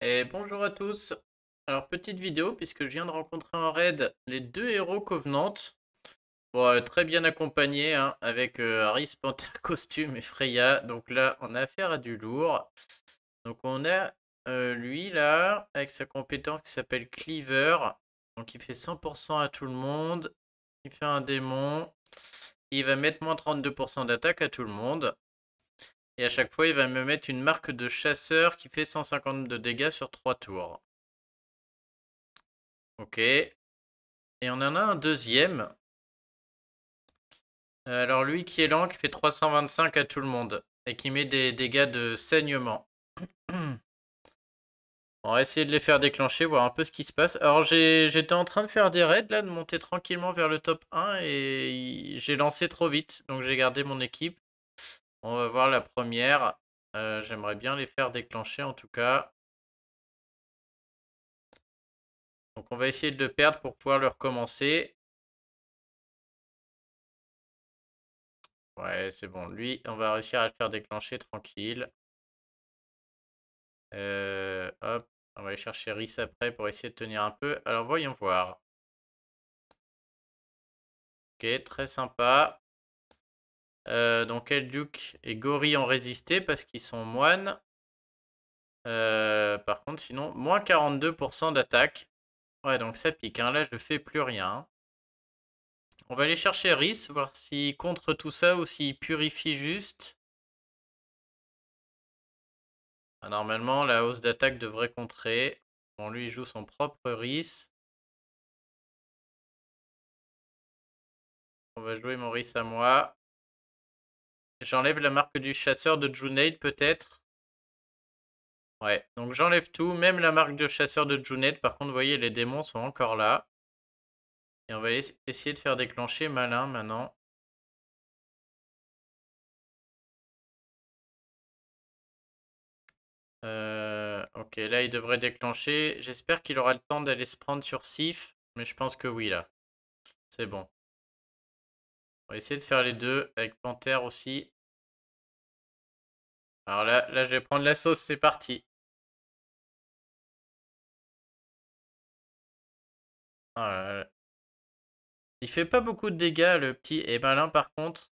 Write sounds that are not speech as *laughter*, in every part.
Et bonjour à tous. Alors, petite vidéo, puisque je viens de rencontrer en raid les deux héros Covenant. très bien accompagnés, hein, avec Harry, euh, Harris, *laughs* Costume et Freya. Donc là, on a affaire à du lourd. Donc on a euh, lui là, avec sa compétence qui s'appelle Cleaver. Donc il fait 100% à tout le monde. Il fait un démon. Il va mettre moins 32% d'attaque à tout le monde. Et à chaque fois, il va me mettre une marque de chasseur qui fait 150 de dégâts sur 3 tours. Ok. Et on en a un deuxième. Alors lui qui est lent, qui fait 325 à tout le monde. Et qui met des dégâts de saignement. *clears throat* On va essayer de les faire déclencher, voir un peu ce qui se passe. Alors j'étais en train de faire des raids là, de monter tranquillement vers le top 1 et j'ai lancé trop vite. Donc j'ai gardé mon équipe. On va voir la première. Euh, j'aimerais bien les faire déclencher en tout cas. Donc on va essayer de le perdre pour pouvoir le recommencer. Ouais, c'est bon. Lui, on va réussir à le faire déclencher tranquille. Euh, hop, on va aller chercher Rhys après pour essayer de tenir un peu. Alors voyons voir. Ok, très sympa. Euh, donc Elduk et Gori ont résisté parce qu'ils sont moines. Euh, par contre, sinon, moins 42% d'attaque. Ouais, donc ça pique. Hein. Là, je ne fais plus rien. On va aller chercher Rhys, voir s'il contre tout ça ou s'il purifie juste. Ah, normalement, la hausse d'attaque devrait contrer. Bon, lui, joue son propre Rhys. On va jouer Maurice à moi. J'enlève la marque du chasseur de Junaid, peut-être. Ouais, donc j'enlève tout, même la marque de chasseur de Junaid. Par contre, vous voyez, les démons sont encore là. Et on va essayer de faire déclencher Malin maintenant. Euh, ok, là il devrait déclencher. J'espère qu'il aura le temps d'aller se prendre sur Sif, mais je pense que oui là. C'est bon. On va essayer de faire les deux avec Panthère aussi. Alors là, là je vais prendre la sauce, c'est parti. Il oh Il fait pas beaucoup de dégâts le petit. Et ben là par contre,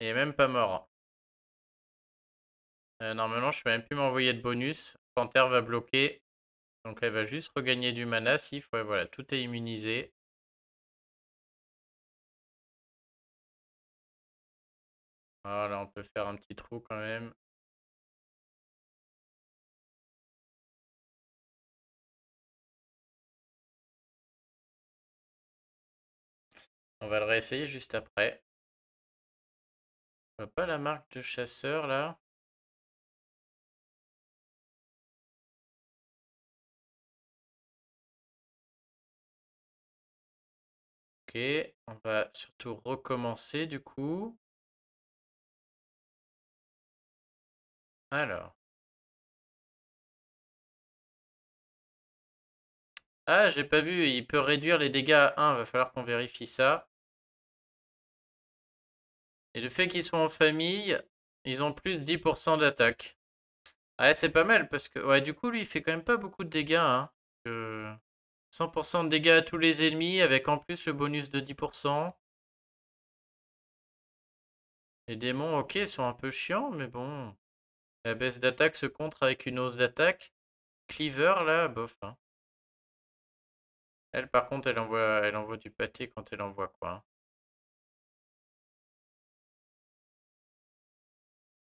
il est même pas mort. Euh, normalement je peux même plus m'envoyer de bonus. Panthère va bloquer. Donc elle va juste regagner du mana si voilà, tout est immunisé. Voilà, on peut faire un petit trou quand même. On va le réessayer juste après. On voit pas la marque de chasseur là. Ok, on va surtout recommencer du coup. Alors. Ah, j'ai pas vu, il peut réduire les dégâts à 1, va falloir qu'on vérifie ça. Et le fait qu'ils soient en famille, ils ont plus de 10% d'attaque. Ah, c'est pas mal, parce que... Ouais, du coup, lui, il fait quand même pas beaucoup de dégâts, 100% hein. euh, de dégâts à tous les ennemis, avec en plus le bonus de 10%. Les démons, ok, sont un peu chiants, mais bon... La baisse d'attaque se contre avec une hausse d'attaque. Cleaver, là, bof. Hein. Elle, par contre, elle envoie, elle envoie du pâté quand elle envoie quoi. Hein.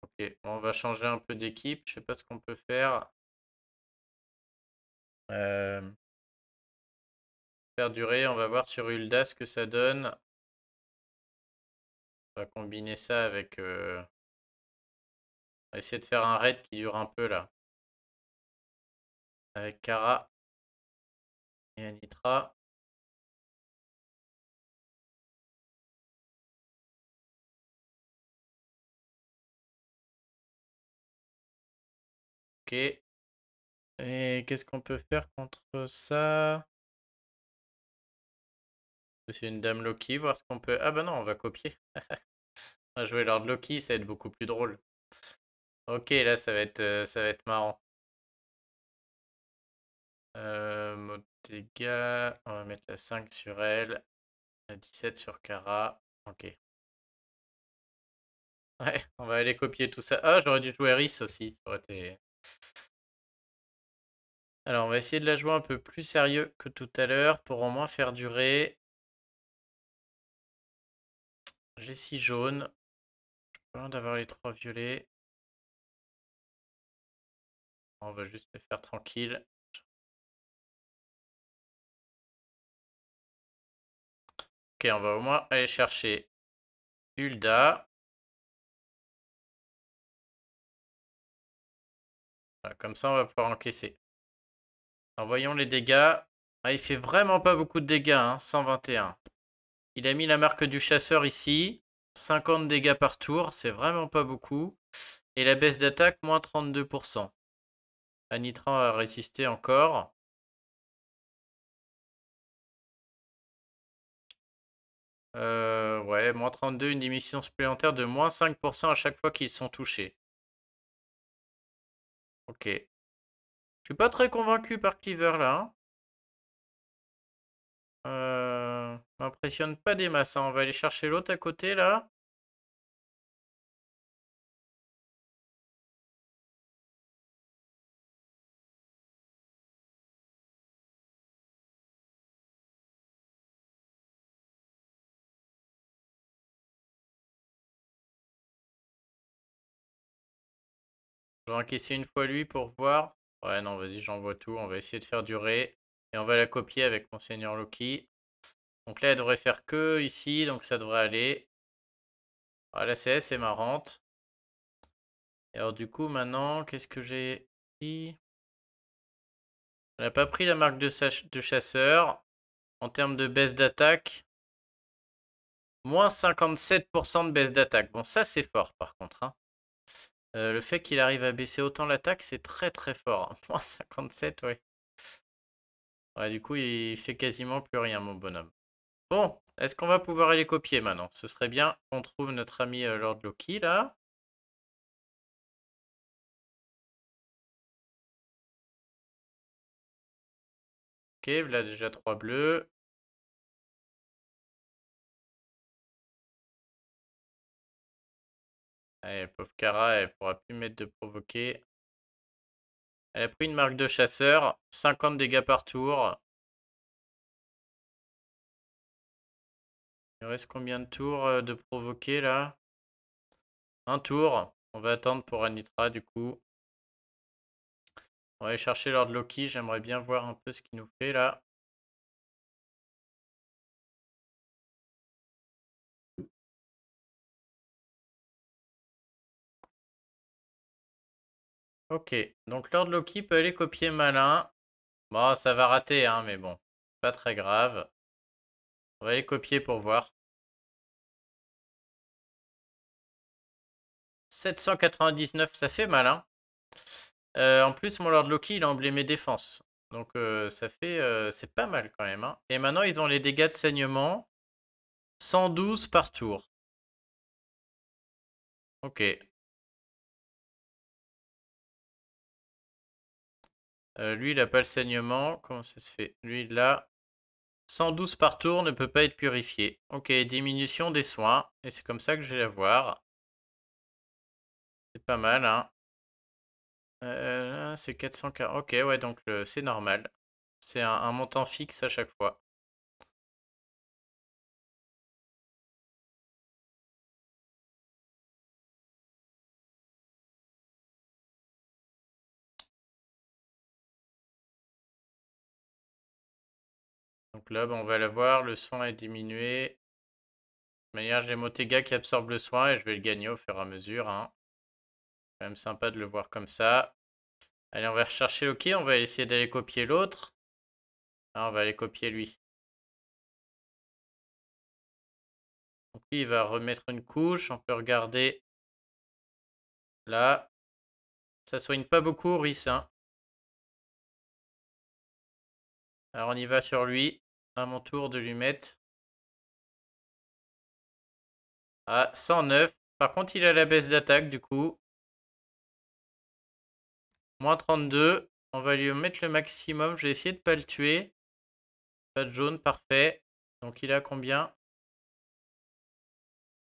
Ok, on va changer un peu d'équipe. Je sais pas ce qu'on peut faire. Euh. Faire durer, on va voir sur ulda ce que ça donne. On va combiner ça avec... Euh, essayer de faire un raid qui dure un peu là. Avec Kara et Anitra. Ok. Et qu'est-ce qu'on peut faire contre ça C'est une dame Loki, voir ce qu'on peut... Ah bah non, on va copier. *laughs* on va jouer Lord Loki, ça va être beaucoup plus drôle. Ok, là, ça va être, euh, ça va être marrant. Euh, on va mettre la 5 sur elle, la 17 sur Cara. Ok. Ouais, *laughs* on va aller copier tout ça. Ah, j'aurais dû jouer Eris aussi, ça aurait été... Alors, on va essayer de la jouer un peu plus sérieux que tout à l'heure pour au moins faire durer. J'ai 6 jaunes. J'ai d'avoir les 3 violets. On va juste le faire tranquille. Ok, on va au moins aller chercher Ulda. comme ça, on va pouvoir encaisser. En voyons les dégâts. Ah, il fait vraiment pas beaucoup de dégâts, 121. Hein, il a mis la marque du chasseur ici. 50 dégâts par tour, c'est vraiment pas beaucoup. Et la baisse d'attaque, moins 32%. Anitra a résisté encore. Euh, ouais, moins 32, une diminution supplémentaire de moins 5% à chaque fois qu'ils sont touchés. Ok. Je suis pas très convaincu par Cleaver là. Hein. Euh, m'impressionne pas des masses. Hein. On va aller chercher l'autre à côté là. Je vais encaisser une fois lui pour voir. Ouais, non, vas-y, j'envoie tout. On va essayer de faire durer. Et on va la copier avec Monseigneur Loki. Donc là, elle devrait faire que ici. Donc ça devrait aller. Ah, la CS est marrante. Et alors du coup, maintenant, qu'est-ce que j'ai pris Elle n'a pas pris la marque de, de chasseur. En termes de baisse d'attaque, moins 57% de baisse d'attaque. Bon, ça, c'est fort, par contre. Hein. Euh, le fait qu'il arrive à baisser autant l'attaque, c'est très très fort. *laughs* Moins 57, oui. Ouais, du coup, il fait quasiment plus rien, mon bonhomme. Bon, est-ce qu'on va pouvoir aller copier maintenant Ce serait bien qu'on trouve notre ami euh, Lord Loki, là. Ok, là déjà 3 bleus. Allez, eh, pauvre elle pourra plus mettre de provoquer. Elle a pris une marque de chasseur. 50 dégâts par tour. Il reste combien de tours euh, de provoquer là Un tour. On va attendre pour Anitra du coup. On va aller chercher Lord Loki. J'aimerais bien voir un peu ce qu'il nous fait là. Ok, donc Lord Loki peut aller copier Malin. Bon, ça va rater, hein, mais bon, pas très grave. On va aller copier pour voir. 799, ça fait Malin. Euh, en plus, mon Lord Loki, il a emblémé défense. Donc euh, ça fait... Euh, c'est pas mal quand même. Hein. Et maintenant, ils ont les dégâts de saignement. 112 par tour. Ok, Euh, lui, il n'a pas le saignement. Comment ça se fait Lui, là. 112 par tour ne peut pas être purifié. Ok, diminution des soins. Et c'est comme ça que je vais l'avoir. C'est pas mal, hein. Euh, c'est 440. Ok, ouais, donc c'est normal. C'est un montant fixe à chaque fois. Donc là, on va le voir, le soin est diminué. De manière, j'ai Motega qui absorbe le soin et je vais le gagner au fur et à mesure. Hein. Quand même sympa de le voir comme ça. Allez, on va rechercher OK. On va essayer d'aller copier l'autre. Ah, on va aller copier lui. Donc lui, il va remettre une couche. On peut regarder là. Ça soigne pas beaucoup, Riss. Hein. Alors on y va sur lui à mon tour de lui mettre à 109. Par contre, il a la baisse d'attaque, du coup. Moins 32. On va lui mettre le maximum. Je vais essayer de pas le tuer. Pas de jaune, parfait. Donc, il a combien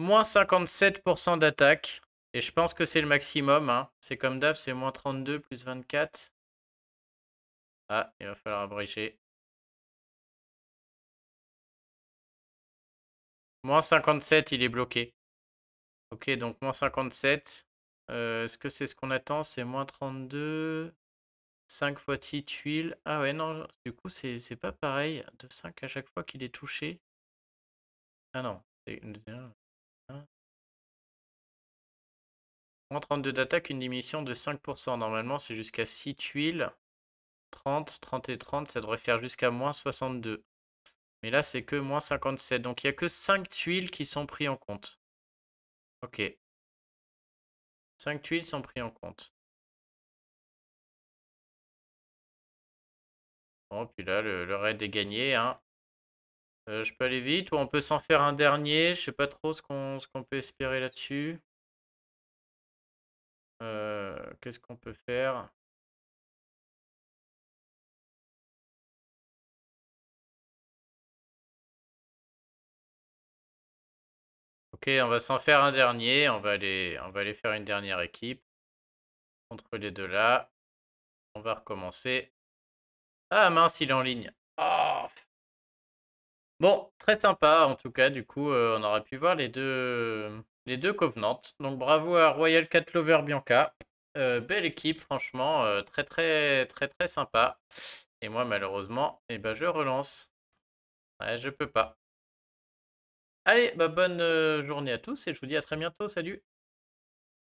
Moins 57% d'attaque. Et je pense que c'est le maximum. Hein. C'est comme d'hab, c'est moins 32 plus 24. Ah, il va falloir abréger. Moins 57, il est bloqué. Ok, donc moins 57. Euh, est-ce que c'est ce qu'on attend C'est moins 32. 5 fois 6 tuile. Ah ouais, non, du coup, c'est pas pareil. De 5 à chaque fois qu'il est touché. Ah non. Moins 32 d'attaque, une diminution de 5%. Normalement, c'est jusqu'à 6 tuiles. 30, 30 et 30, ça devrait faire jusqu'à moins 62. Mais là, c'est que moins 57. Donc, il n'y a que 5 tuiles qui sont prises en compte. Ok. 5 tuiles sont prises en compte. Bon, puis là, le, raid est gagné. Hein. Euh, je peux aller vite ou on peut s'en faire un dernier. Je sais pas trop ce qu'on peut espérer là-dessus. Euh, qu'est-ce qu'on peut faire Ok, on va s'en faire un dernier. On va aller, faire une dernière équipe. Contre les deux là. On va recommencer. Ah mince, il est en ligne. Oh, bon, très sympa en tout cas. Du coup, euh, on aurait pu voir les deux, les deux Covenants. Donc bravo à Royal Cat Lover Bianca. Euh, belle équipe, franchement, euh, très très très très sympa. Et moi, malheureusement, eh ben, je relance. Ouais, je peux pas. Allez, bah, bonne euh, journée à tous et je vous dis à très bientôt. Salut